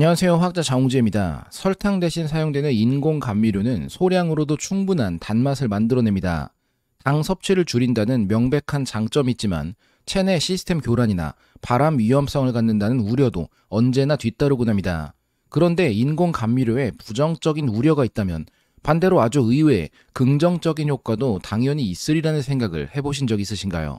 안녕하세요. 화학자 장홍재입니다. 설탕 대신 사용되는 인공 감미료는 소량으로도 충분한 단맛을 만들어냅니다. 당 섭취를 줄인다는 명백한 장점이 있지만 체내 시스템 교란이나 바람 위험성을 갖는다는 우려도 언제나 뒤따르곤 합니다. 그런데 인공 감미료에 부정적인 우려가 있다면 반대로 아주 의외의 긍정적인 효과도 당연히 있으리라는 생각을 해보신 적 있으신가요?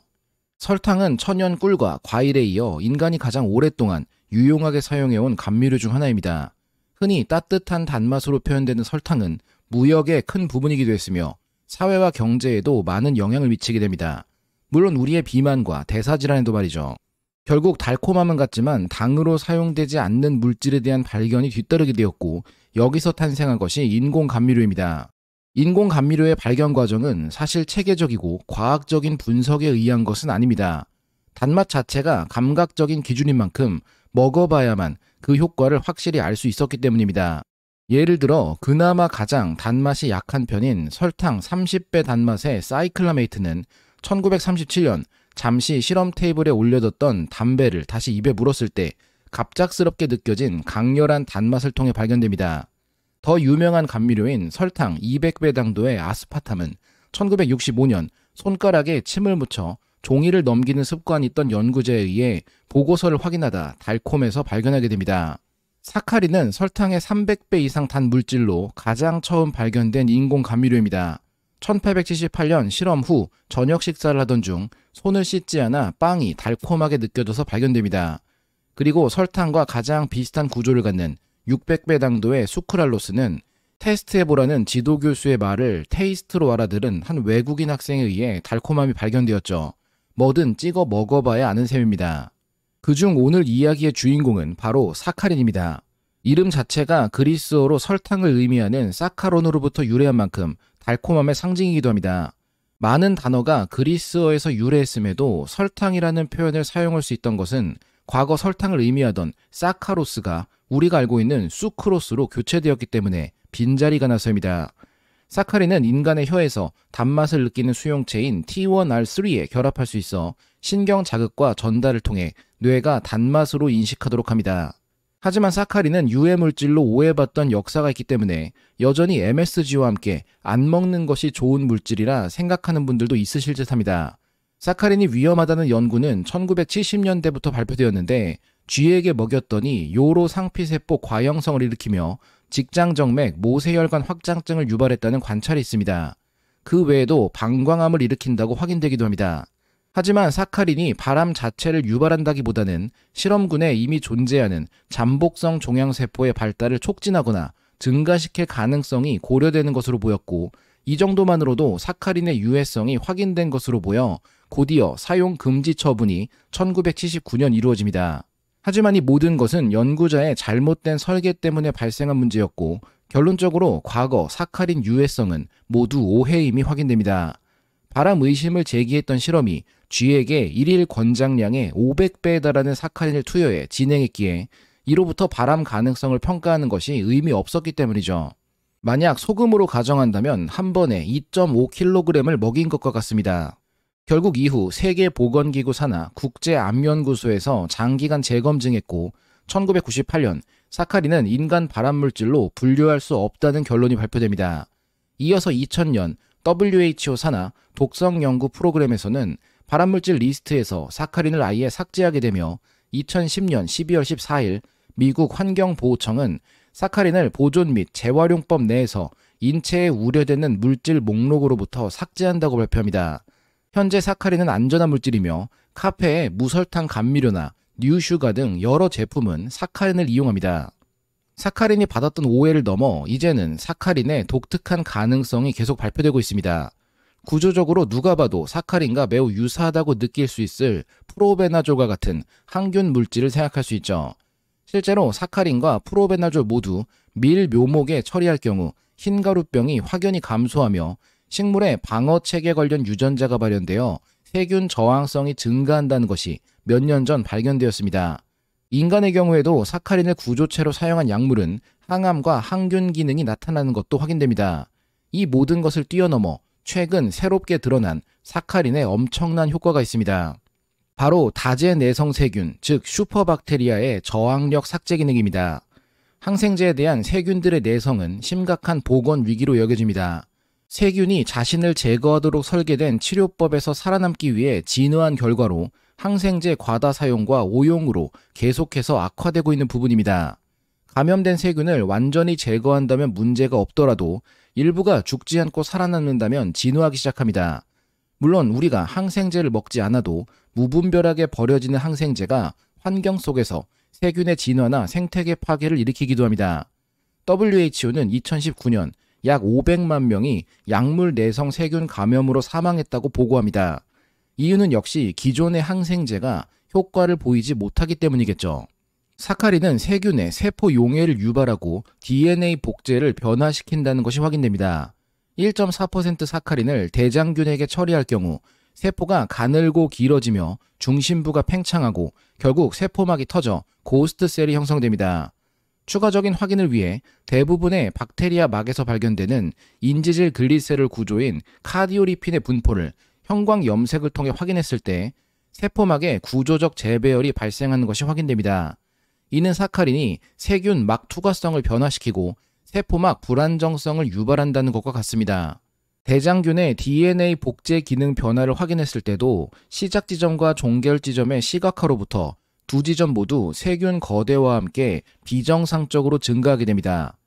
설탕은 천연 꿀과 과일에 이어 인간이 가장 오랫동안 유용하게 사용해온 감미료 중 하나입니다. 흔히 따뜻한 단맛으로 표현되는 설탕은 무역의 큰 부분이기도 했으며 사회와 경제에도 많은 영향을 미치게 됩니다. 물론 우리의 비만과 대사질환에도 말이죠. 결국 달콤함은 같지만 당으로 사용되지 않는 물질에 대한 발견이 뒤따르게 되었고 여기서 탄생한 것이 인공 감미료입니다. 인공 감미료의 발견 과정은 사실 체계적이고 과학적인 분석에 의한 것은 아닙니다. 단맛 자체가 감각적인 기준인 만큼 먹어봐야만 그 효과를 확실히 알 수 있었기 때문입니다. 예를 들어 그나마 가장 단맛이 약한 편인 설탕 30배 단맛의 사이클라메이트는 1937년 잠시 실험 테이블에 올려뒀던 담배를 다시 입에 물었을 때 갑작스럽게 느껴진 강렬한 단맛을 통해 발견됩니다. 더 유명한 감미료인 설탕 200배당도의 아스파탐은 1965년 손가락에 침을 묻혀 종이를 넘기는 습관이 있던 연구자에 의해 보고서를 확인하다 달콤해서 발견하게 됩니다. 사카린은 설탕의 300배 이상 단 물질로 가장 처음 발견된 인공 감미료입니다. 1878년 실험 후 저녁 식사를 하던 중 손을 씻지 않아 빵이 달콤하게 느껴져서 발견됩니다. 그리고 설탕과 가장 비슷한 구조를 갖는 600배당도의 수크랄로스는 테스트해보라는 지도 교수의 말을 테이스트로 알아들은 한 외국인 학생에 의해 달콤함이 발견되었죠. 뭐든 찍어 먹어봐야 아는 셈입니다. 그중 오늘 이야기의 주인공은 바로 사카린입니다. 이름 자체가 그리스어로 설탕을 의미하는 사카론으로부터 유래한 만큼 달콤함의 상징이기도 합니다. 많은 단어가 그리스어에서 유래했음에도 설탕이라는 표현을 사용할 수 있던 것은 과거 설탕을 의미하던 사카로스가 우리가 알고 있는 수크로스로 교체되었기 때문에 빈자리가 나서니다 사카린은 인간의 혀에서 단맛을 느끼는 수용체인 T1R3에 결합할 수 있어 신경 자극과 전달을 통해 뇌가 단맛으로 인식하도록 합니다. 하지만 사카린은 유해 물질로 오해받던 역사가 있기 때문에 여전히 MSG와 함께 안 먹는 것이 좋은 물질이라 생각하는 분들도 있으실 듯합니다. 사카린이 위험하다는 연구는 1970년대부터 발표되었는데 쥐에게 먹였더니 요로 상피세포 과형성을 일으키며 직장정맥 모세혈관 확장증을 유발했다는 관찰이 있습니다. 그 외에도 방광암을 일으킨다고 확인되기도 합니다. 하지만 사카린이 바람 자체를 유발한다기보다는 실험군에 이미 존재하는 잠복성 종양세포의 발달을 촉진하거나 증가시킬 가능성이 고려되는 것으로 보였고 이 정도만으로도 사카린의 유해성이 확인된 것으로 보여 곧이어 사용 금지 처분이 1979년 이루어집니다. 하지만 이 모든 것은 연구자의 잘못된 설계 때문에 발생한 문제였고 결론적으로 과거 사카린 유해성은 모두 오해임이 확인됩니다. 바람 의심을 제기했던 실험이 쥐에게 1일 권장량의 500배에 달하는 사카린을 투여해 진행했기에 이로부터 바람 가능성을 평가하는 것이 의미 없었기 때문이죠. 만약 소금으로 가정한다면 한 번에 2.5kg을 먹인 것과 같습니다. 결국 이후 세계보건기구 산하 국제안면구소에서 장기간 재검증했고 1998년 사카린은 인간 발암물질로 분류할 수 없다는 결론이 발표됩니다. 이어서 2000년 WHO 산하 독성 연구 프로그램에서는 발암물질 리스트에서 사카린을 아예 삭제하게 되며 2010년 12월 14일 미국 환경보호청은 사카린을 보존 및 재활용법 내에서 인체에 우려되는 물질 목록으로부터 삭제한다고 발표합니다. 현재 사카린은 안전한 물질이며 카페에 무설탕 감미료나 뉴슈가 등 여러 제품은 사카린을 이용합니다. 사카린이 받았던 오해를 넘어 이제는 사카린의 독특한 가능성이 계속 발표되고 있습니다. 구조적으로 누가 봐도 사카린과 매우 유사하다고 느낄 수 있을 프로베나졸과 같은 항균 물질을 생각할 수 있죠. 실제로 사카린과 프로베나졸 모두 밀 묘목에 처리할 경우 흰가루병이 확연히 감소하며 식물에 방어 체계 관련 유전자가 발현되어 세균 저항성이 증가한다는 것이 몇 년 전 발견되었습니다. 인간의 경우에도 사카린을 구조체로 사용한 약물은 항암과 항균 기능이 나타나는 것도 확인됩니다. 이 모든 것을 뛰어넘어 최근 새롭게 드러난 사카린의 엄청난 효과가 있습니다. 바로 다제 내성 세균, 즉 슈퍼박테리아의 저항력 삭제 기능입니다. 항생제에 대한 세균들의 내성은 심각한 보건 위기로 여겨집니다. 세균이 자신을 제거하도록 설계된 치료법에서 살아남기 위해 진화한 결과로 항생제 과다 사용과 오용으로 계속해서 악화되고 있는 부분입니다. 감염된 세균을 완전히 제거한다면 문제가 없더라도 일부가 죽지 않고 살아남는다면 진화하기 시작합니다. 물론 우리가 항생제를 먹지 않아도 무분별하게 버려지는 항생제가 환경 속에서 세균의 진화나 생태계 파괴를 일으키기도 합니다. WHO는 2019년 약 500만 명이 약물 내성 세균 감염으로 사망했다고 보고합니다. 이유는 역시 기존의 항생제가 효과를 보이지 못하기 때문이겠죠. 사카린은 세균의 세포 용해를 유발하고 DNA 복제를 변화시킨다는 것이 확인됩니다. 1.4% 사카린을 대장균에게 처리할 경우 세포가 가늘고 길어지며 중심부가 팽창하고 결국 세포막이 터져 고스트 셀이 형성됩니다. 추가적인 확인을 위해 대부분의 박테리아 막에서 발견되는 인지질 글리세롤 구조인 카디오리핀의 분포를 형광 염색을 통해 확인했을 때 세포막의 구조적 재배열이 발생하는 것이 확인됩니다. 이는 사카린이 세균 막 투과성을 변화시키고 세포막 불안정성을 유발한다는 것과 같습니다. 대장균의 DNA 복제 기능 변화를 확인했을 때도 시작 지점과 종결 지점의 시각화로부터 두 지점 모두 세균 거대와 함께 비정상적으로 증가하게 됩니다.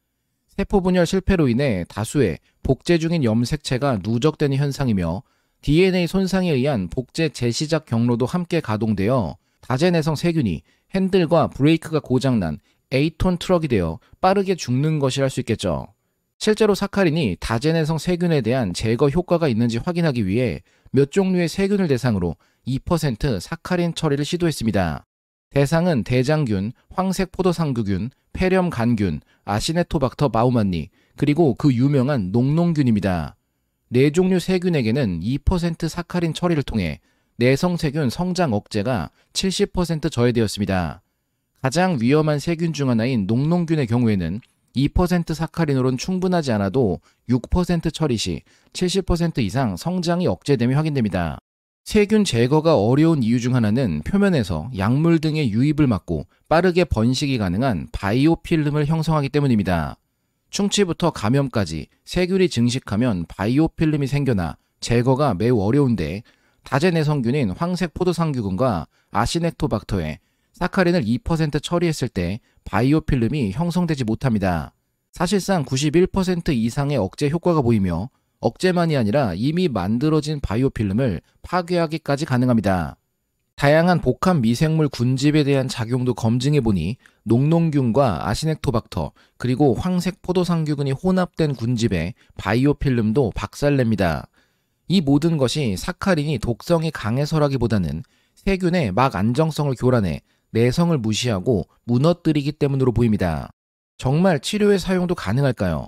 세포 분열 실패로 인해 다수의 복제 중인 염색체가 누적되는 현상이며 DNA 손상에 의한 복제 재시작 경로도 함께 가동되어 다제내성 세균이 핸들과 브레이크가 고장난 에이톤 트럭이 되어 빠르게 죽는 것이랄 수 있겠죠. 실제로 사카린이 다제내성 세균에 대한 제거 효과가 있는지 확인하기 위해 몇 종류의 세균을 대상으로 2% 사카린 처리를 시도했습니다. 대상은 대장균, 황색 포도상구균, 폐렴간균, 아시네토박터 마우만니, 그리고 그 유명한 농농균입니다. 네 종류 세균에게는 2% 사카린 처리를 통해 내성세균 성장 억제가 70% 저해되었습니다. 가장 위험한 세균 중 하나인 농농균의 경우에는 2%사카린으로는 충분하지 않아도 6% 처리 시 70% 이상 성장이 억제됨이 확인됩니다. 세균 제거가 어려운 이유 중 하나는 표면에서 약물 등의 유입을 막고 빠르게 번식이 가능한 바이오필름을 형성하기 때문입니다. 충치부터 감염까지 세균이 증식하면 바이오필름이 생겨나 제거가 매우 어려운데 다제내성균인 황색 포도상규균과 아시넥토박터에 사카린을 2% 처리했을 때 바이오필름이 형성되지 못합니다. 사실상 91% 이상의 억제 효과가 보이며 억제만이 아니라 이미 만들어진 바이오필름을 파괴하기까지 가능합니다. 다양한 복합 미생물 군집에 대한 작용도 검증해 보니 농농균과 아시넥토박터 그리고 황색 포도상규근이 혼합된 군집에 바이오필름도 박살냅니다. 이 모든 것이 사카린이 독성이 강해서라기보다는 세균의 막 안정성을 교란해 내성을 무시하고 무너뜨리기 때문으로 보입니다. 정말 치료의 사용도 가능할까요?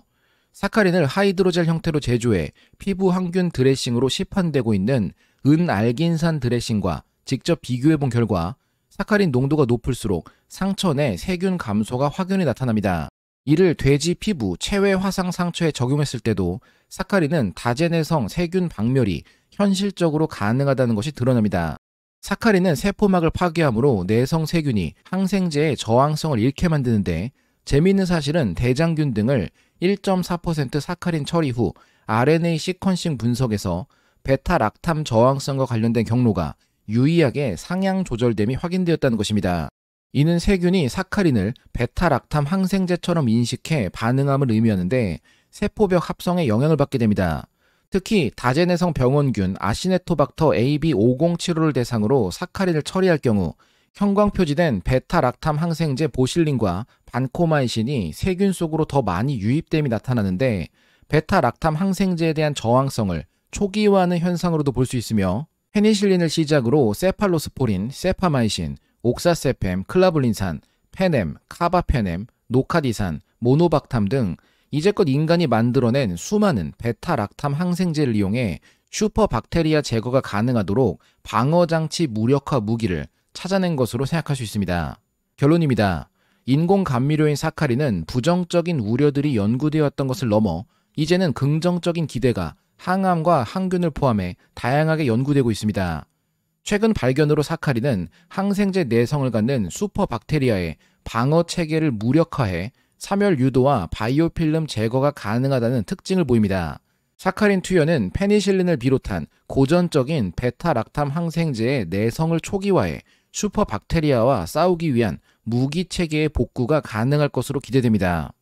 사카린을 하이드로젤 형태로 제조해 피부 항균 드레싱으로 시판되고 있는 은알긴산 드레싱과 직접 비교해 본 결과 사카린 농도가 높을수록 상처 내 세균 감소가 확연히 나타납니다. 이를 돼지 피부 체외 화상 상처에 적용했을 때도 사카린은 다제내성 세균 박멸이 현실적으로 가능하다는 것이 드러납니다. 사카린은 세포막을 파괴하므로 내성 세균이 항생제의 저항성을 잃게 만드는데 재미있는 사실은 대장균 등을 1.4% 사카린 처리 후 RNA 시퀀싱 분석에서 베타 락탐 저항성과 관련된 경로가 유의하게 상향 조절됨이 확인되었다는 것입니다. 이는 세균이 사카린을 베타 락탐 항생제처럼 인식해 반응함을 의미하는데 세포벽 합성에 영향을 받게 됩니다. 특히 다제내성 병원균 아시네토박터 AB5075를 대상으로 사카린을 처리할 경우 형광 표지된 베타 락탐 항생제 보실린과 반코마이신이 세균 속으로 더 많이 유입됨이 나타나는데 베타락탐 항생제에 대한 저항성을 초기화하는 현상으로도 볼 수 있으며 페니실린을 시작으로 세팔로스포린, 세파마이신, 옥사세팸, 클라블린산, 페넴, 카바페넴, 노카디산, 모노박탐 등 이제껏 인간이 만들어낸 수많은 베타락탐 항생제를 이용해 슈퍼박테리아 제거가 가능하도록 방어장치 무력화 무기를 찾아낸 것으로 생각할 수 있습니다. 결론입니다. 인공 감미료인 사카린은 부정적인 우려들이 연구되었던 것을 넘어 이제는 긍정적인 기대가 항암과 항균을 포함해 다양하게 연구되고 있습니다. 최근 발견으로 사카린은 항생제 내성을 갖는 슈퍼박테리아의 방어 체계를 무력화해 사멸 유도와 바이오필름 제거가 가능하다는 특징을 보입니다. 사카린 투여는 페니실린을 비롯한 고전적인 베타락탐 항생제의 내성을 초기화해 슈퍼박테리아와 싸우기 위한 무기 체계의 복구가 가능할 것으로 기대됩니다.